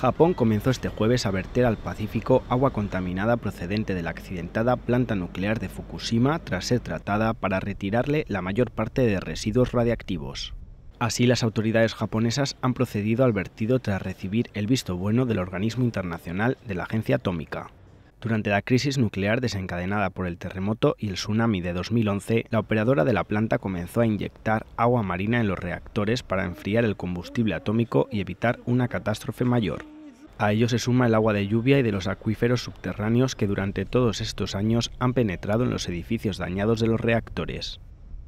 Japón comenzó este jueves a verter al Pacífico agua contaminada procedente de la accidentada planta nuclear de Fukushima tras ser tratada para retirarle la mayor parte de residuos radiactivos. Así, las autoridades japonesas han procedido al vertido tras recibir el visto bueno del organismo internacional de la Agencia Atómica. Durante la crisis nuclear desencadenada por el terremoto y el tsunami de 2011, la operadora de la planta comenzó a inyectar agua marina en los reactores para enfriar el combustible atómico y evitar una catástrofe mayor. A ello se suma el agua de lluvia y de los acuíferos subterráneos que durante todos estos años han penetrado en los edificios dañados de los reactores.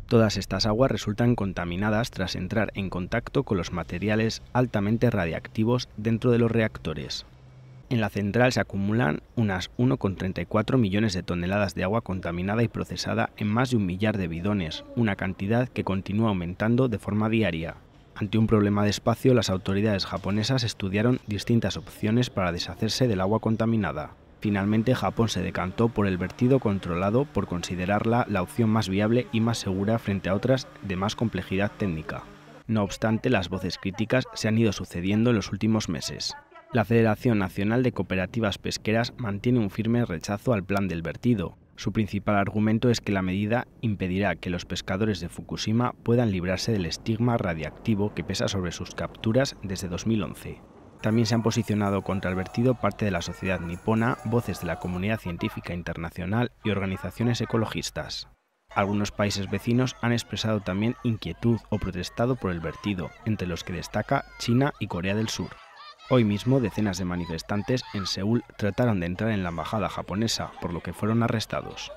Todas estas aguas resultan contaminadas tras entrar en contacto con los materiales altamente radiactivos dentro de los reactores en la central se acumulan unas 1,34 millones de toneladas de agua contaminada y procesada en más de un millar de bidones, una cantidad que continúa aumentando de forma diaria. Ante un problema de espacio, las autoridades japonesas estudiaron distintas opciones para deshacerse del agua contaminada. Finalmente, Japón se decantó por el vertido controlado por considerarla la opción más viable y más segura frente a otras de más complejidad técnica. No obstante, las voces críticas se han ido sucediendo en los últimos meses. La Federación Nacional de Cooperativas Pesqueras mantiene un firme rechazo al plan del vertido. Su principal argumento es que la medida impedirá que los pescadores de Fukushima puedan librarse del estigma radiactivo que pesa sobre sus capturas desde 2011. También se han posicionado contra el vertido parte de la sociedad nipona, voces de la comunidad científica internacional y organizaciones ecologistas. Algunos países vecinos han expresado también inquietud o protestado por el vertido, entre los que destaca China y Corea del Sur. Hoy mismo decenas de manifestantes en Seúl trataron de entrar en la embajada japonesa, por lo que fueron arrestados.